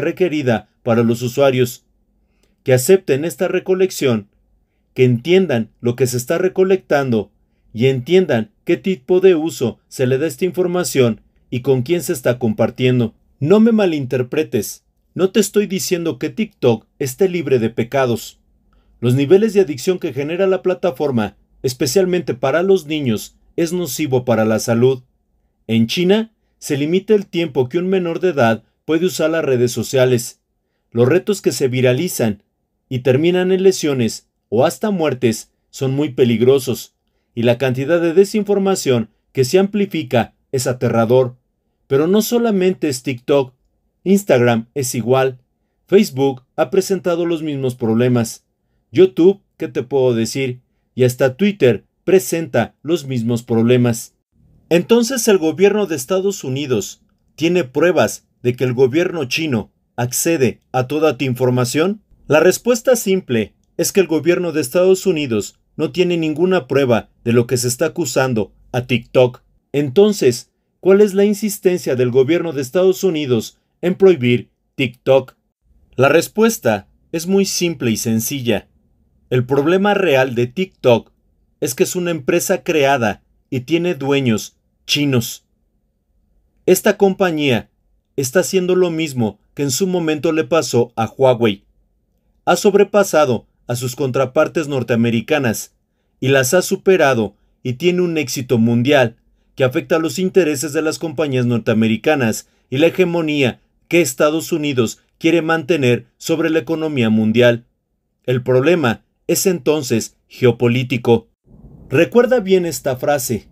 requerida para los usuarios, que acepten esta recolección, que entiendan lo que se está recolectando y entiendan qué tipo de uso se le da esta información y con quién se está compartiendo. No me malinterpretes, no te estoy diciendo que TikTok esté libre de pecados. Los niveles de adicción que genera la plataforma, especialmente para los niños, es nocivo para la salud. En China, se limita el tiempo que un menor de edad puede usar las redes sociales. Los retos que se viralizan y terminan en lesiones o hasta muertes son muy peligrosos, y la cantidad de desinformación que se amplifica es aterrador. Pero no solamente es TikTok, Instagram es igual, Facebook ha presentado los mismos problemas, YouTube, ¿qué te puedo decir? Y hasta Twitter presenta los mismos problemas. Entonces el gobierno de Estados Unidos tiene pruebas de que el gobierno chino accede a toda tu información? La respuesta simple es que el gobierno de Estados Unidos no tiene ninguna prueba de lo que se está acusando a TikTok. Entonces, ¿cuál es la insistencia del gobierno de Estados Unidos en prohibir TikTok? La respuesta es muy simple y sencilla. El problema real de TikTok es que es una empresa creada y tiene dueños chinos. Esta compañía está haciendo lo mismo que en su momento le pasó a Huawei. Ha sobrepasado a sus contrapartes norteamericanas y las ha superado y tiene un éxito mundial que afecta a los intereses de las compañías norteamericanas y la hegemonía que Estados Unidos quiere mantener sobre la economía mundial. El problema es entonces geopolítico. Recuerda bien esta frase.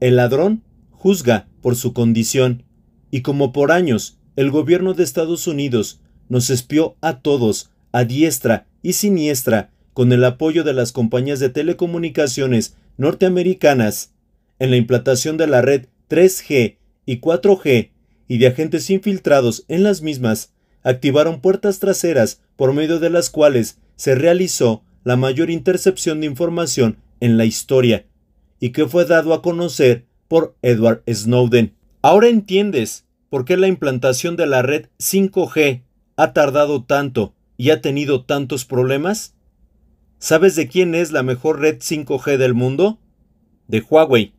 El ladrón juzga por su condición. Y como por años el gobierno de Estados Unidos nos espió a todos, a diestra y siniestra, con el apoyo de las compañías de telecomunicaciones norteamericanas, en la implantación de la red 3G y 4G y de agentes infiltrados en las mismas, activaron puertas traseras por medio de las cuales se realizó la mayor intercepción de información en la historia, y que fue dado a conocer por Edward Snowden. Ahora entiendes por qué la implantación de la red 5G ha tardado tanto y ha tenido tantos problemas. ¿Sabes de quién es la mejor red 5G del mundo? De Huawei.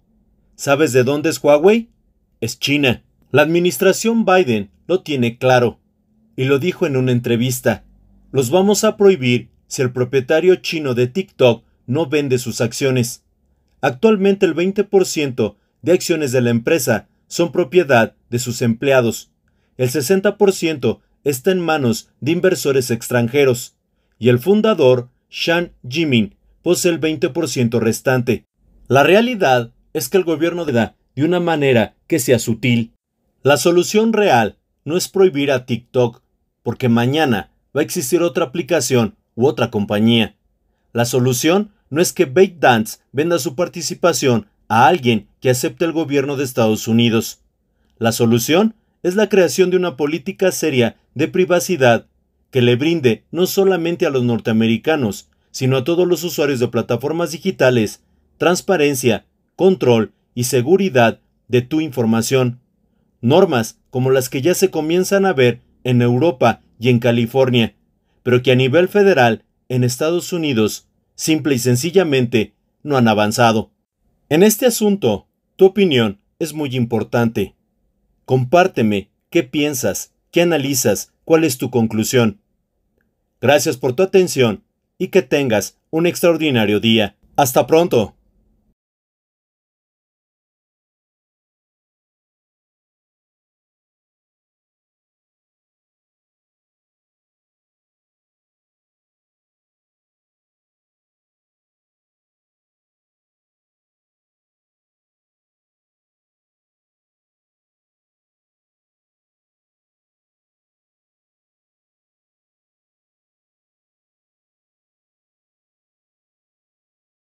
¿Sabes de dónde es Huawei? Es China. La administración Biden lo tiene claro y lo dijo en una entrevista. Los vamos a prohibir si el propietario chino de TikTok no vende sus acciones. Actualmente el 20% de acciones de la empresa son propiedad de sus empleados. El 60% está en manos de inversores extranjeros y el fundador, Shan Jimin, posee el 20% restante. La realidad es que el gobierno da de una manera que sea sutil. La solución real no es prohibir a TikTok, porque mañana va a existir otra aplicación u otra compañía. La solución no es que Dance venda su participación a alguien que acepte el gobierno de Estados Unidos. La solución es la creación de una política seria de privacidad que le brinde no solamente a los norteamericanos, sino a todos los usuarios de plataformas digitales, transparencia, control y seguridad de tu información. Normas como las que ya se comienzan a ver en Europa y en California, pero que a nivel federal en Estados Unidos, simple y sencillamente, no han avanzado. En este asunto, tu opinión es muy importante. Compárteme qué piensas, qué analizas, cuál es tu conclusión. Gracias por tu atención y que tengas un extraordinario día. Hasta pronto.